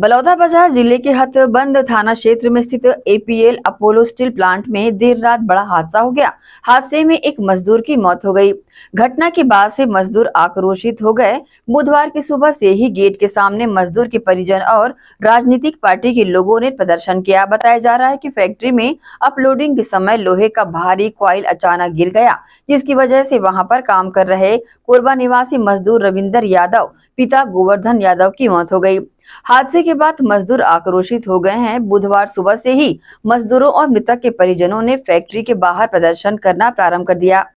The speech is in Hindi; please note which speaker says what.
Speaker 1: बलौदाबाजार जिले के हथबंद थाना क्षेत्र में स्थित एपीएल अपोलो स्टील प्लांट में देर रात बड़ा हादसा हो गया हादसे में एक मजदूर की मौत हो गई घटना के बाद से मजदूर आक्रोशित हो गए बुधवार की सुबह से ही गेट के सामने मजदूर के परिजन और राजनीतिक पार्टी के लोगों ने प्रदर्शन किया बताया जा रहा है की फैक्ट्री में अपलोडिंग के समय लोहे का भारी क्वाइल अचानक गिर गया जिसकी वजह से वहाँ पर काम कर रहे कोरबा निवासी मजदूर रविंदर यादव पिता गोवर्धन यादव की मौत हो गयी हादसे के बाद मजदूर आक्रोशित हो गए हैं बुधवार सुबह से ही मजदूरों और मृतक के परिजनों ने फैक्ट्री के बाहर प्रदर्शन करना प्रारंभ कर दिया